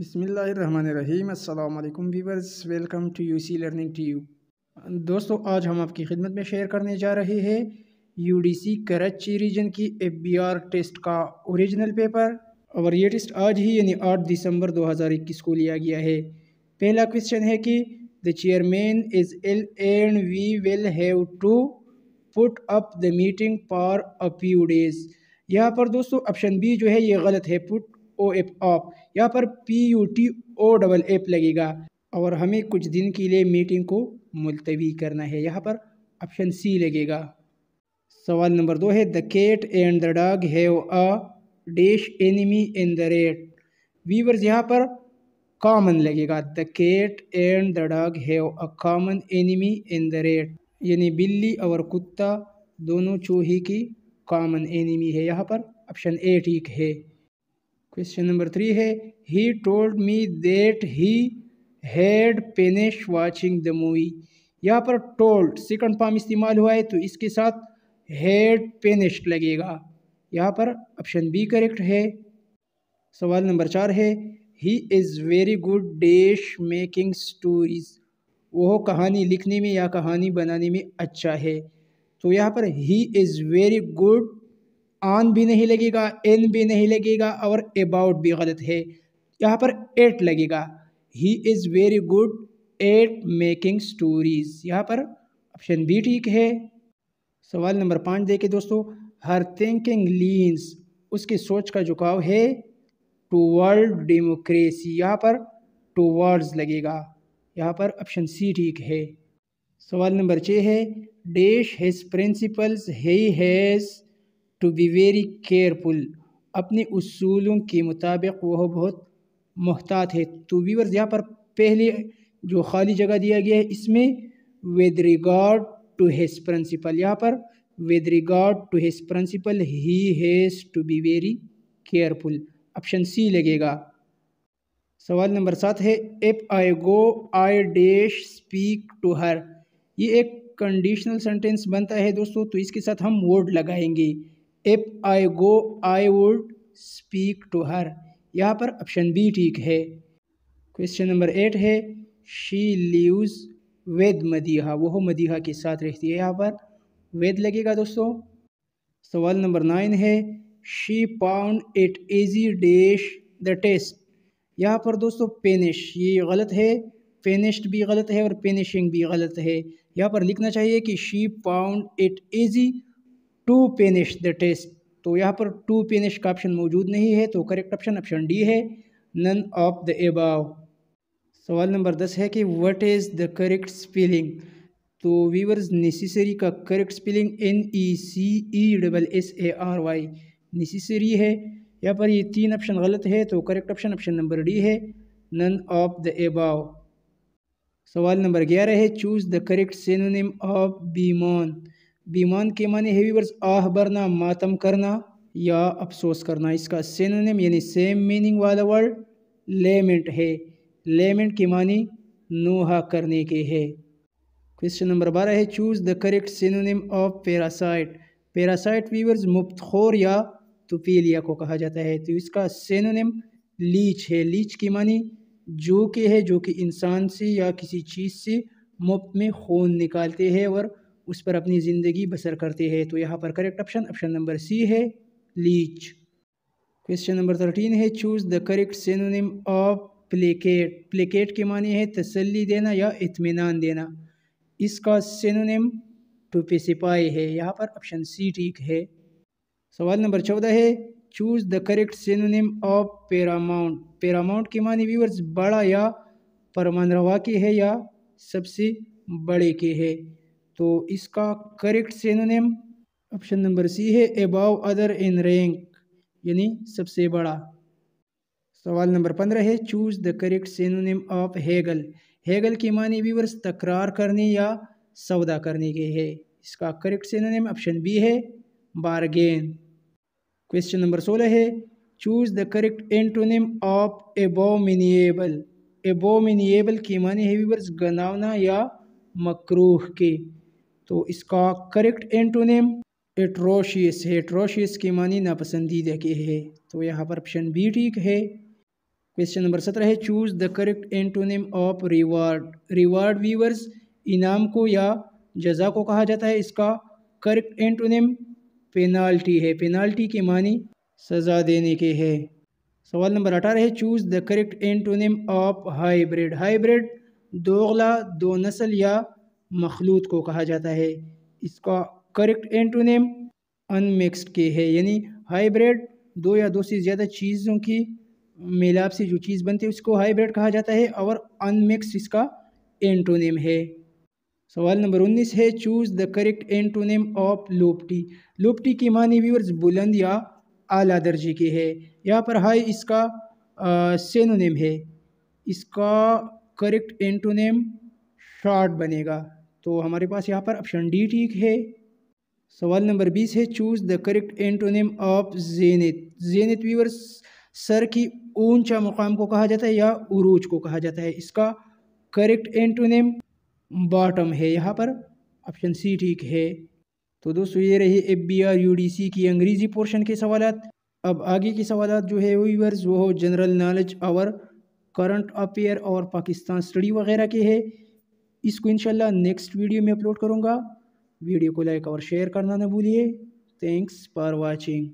अस्सलाम वालेकुम viewers welcome to U C learning to you दोस्तों आज हम आपकी खिदमत में शेयर करने जा रहे हैं U D C Karachi region की एफ बी आर टेस्ट का औरिजिनल पेपर और ये टेस्ट आज ही यानी आठ दिसंबर इक्कीस को लिया गया है पहला क्वेश्चन है कि the chairman is ill and we will have to put up the meeting for a few days यहाँ पर दोस्तों ऑप्शन बी जो है ये गलत है पुट ओ एफ ऑफ यहाँ पर P U T O double F लगेगा और हमें कुछ दिन के लिए मीटिंग को मुलतवी करना है यहाँ पर ऑप्शन सी लगेगा सवाल नंबर दो है the cat and the dog have a dash enemy in the rat viewers यहाँ पर कॉमन लगेगा the cat and the dog have a common enemy in the rat यानी बिल्ली और कुत्ता दोनों चूहे की कॉमन एनिमी है यहाँ पर ऑप्शन ए ठीक है क्वेश्चन नंबर थ्री है he told me that he had finish watching the movie यहाँ पर टोल्ड सेकंड फॉर्म इस्तेमाल हुआ है तो इसके साथ हैड पेनिश लगेगा यहाँ पर ऑप्शन बी करेक्ट है सवाल नंबर चार है he is very good dash making stories वह कहानी लिखने में या कहानी बनाने में अच्छा है तो यहाँ पर he is very good on भी नहीं लगेगा एन भी नहीं लगेगा और अबाउट भी गलत है यहाँ पर एट लगेगा he is very good at making stories यहाँ पर ऑप्शन बी ठीक है सवाल नंबर पाँच देखिए दोस्तों हर थिंकिंग लीन्स उसकी सोच का झुकाव है वर्ल्ड डेमोक्रेसी यहाँ पर टूवर्ड्स लगेगा यहाँ पर ऑप्शन सी ठीक है सवाल नंबर छः है dash has principles he has to be very careful अपने उसूलों के मुताबिक वह बहुत मोहतात है तो वीवर्स यहाँ पर पहले जो खाली जगह दिया गया है इसमें with regard to his principle यहाँ पर with regard to his principle he has to be very careful option C लगेगा सवाल नंबर सात है if I go I dash speak to her ये एक कंडीशनल सेंटेंस बनता है दोस्तों तो इसके साथ हम वर्ड लगाएंगे if I go I would speak to her यहाँ पर ऑप्शन बी ठीक है क्वेश्चन नंबर एट है शी लीव्स वेद मदीहा वह मदीहा के साथ रहती है यहाँ पर वेद लगेगा दोस्तों सवाल नंबर नाइन है she found it easy dash the test यहाँ पर दोस्तों पेनिश ये गलत है पेनिश्ड भी गलत है और पेनिशिंग भी गलत है यहाँ पर लिखना चाहिए कि she found it easy to finish the test तो यहाँ पर टू पेनिश का ऑप्शन मौजूद नहीं है तो करेक्ट ऑप्शन ऑप्शन डी है नन ऑफ द एबाव सवाल नंबर दस है कि what is the correct spelling तो वीवर्स नेसेसरी का correct spelling N E C E double S A R Y necessary है यहाँ पर ये तीन ऑप्शन गलत है तो correct option option number D है नन ऑफ द एबाव सवाल नंबर ग्यारह है choose the correct synonym of bemoan bemoan के माने हैवी वर्ड्स आह भरना मातम करना या अफसोस करना इसका सिनोनिम यानी सेम मीनिंग वाला वर्ड लेमेंट है लेमेंट के मानी नोहा करने के है क्वेश्चन नंबर बारह है choose the correct synonym of parasite parasite viewers मुफ्तखोर या तुपीलिया को कहा जाता है तो इसका सिनोनिम लीच है लीच की मानी जो के है जो कि इंसान से या किसी चीज़ से मुफ्त में खून निकालते हैं और उस पर अपनी ज़िंदगी बसर करते हैं तो यहाँ पर correct option option number C है लीच क्वेश्चन नंबर थर्टीन है choose the correct synonym of placate placate के माने है तसल्ली देना या इतमान देना इसका सिनोनिम टू पे सिपाही है यहाँ पर ऑप्शन सी ठीक है सवाल नंबर चौदह है choose the correct synonym of paramount paramount के माने व्यूवर्स बड़ा या परमान रवा के है या सबसे बड़े के है तो इसका correct synonym option number C है एबाव अदर इन रैंक यानी सबसे बड़ा सवाल नंबर पंद्रह है choose the correct synonym of haggle haggle के मानी व्यूवर्स तकरार करने या सौदा करने के है इसका करेक्ट सेनोनेम ऑप्शन बी है बारगेन क्वेश्चन नंबर सोलह है choose the correct antonym of abominable abominable के मानी है व्यूवर्स गनावना या मकरूह के तो इसका करेक्ट एंटोनेम एट्रोशियस है एट्रोशियस के मानी नापसंदीदा के है तो यहाँ पर ऑप्शन बी ठीक है क्वेश्चन नंबर सत्रह है choose the correct antonym of reward reward viewers इनाम को या जजा को कहा जाता है इसका करेक्ट एंटोनेम पेनाल्टी है पेनाल्टी के मानी सज़ा देने के है सवाल नंबर अठारह है choose the correct antonym of hybrid hybrid दोगला दो नस्ल या मखलूत को कहा जाता है इसका करेक्ट एंटोनेम अनमिक्सड के है यानी हाइब्रिड दो या दो से ज़्यादा चीज़ों की मिलाप से जो चीज़ बनती है उसको हाइब्रिड कहा जाता है और अनमिक्स इसका एंटोनेम है सवाल नंबर उन्नीस है choose the correct antonym of lofty lofty की मानी व्यूअर्स बुलंद या आला दर्जे के है यहाँ पर हाई इसका सेनोनेम है इसका करेक्ट एंटोनेम शॉर्ट बनेगा तो हमारे पास यहाँ पर ऑप्शन डी ठीक है सवाल नंबर बीस है choose the correct name of zenith zenith viewers सर की ऊंचा मुकाम को कहा जाता है या उरूज को कहा जाता है इसका करेक्ट नेम बॉटम है यहाँ पर ऑप्शन सी ठीक है तो दोस्तों ये रही F B R U D C की अंग्रेज़ी पोर्शन के सवाल अब आगे के सवाल जो है वीवर्स वो जनरल नॉलेज और करंट अफेयर और पाकिस्तान स्टडी वगैरह के है इसको इनशाला नेक्स्ट वीडियो में अपलोड करूँगा वीडियो को लाइक और शेयर करना ना भूलिए थैंक्स फॉर वॉचिंग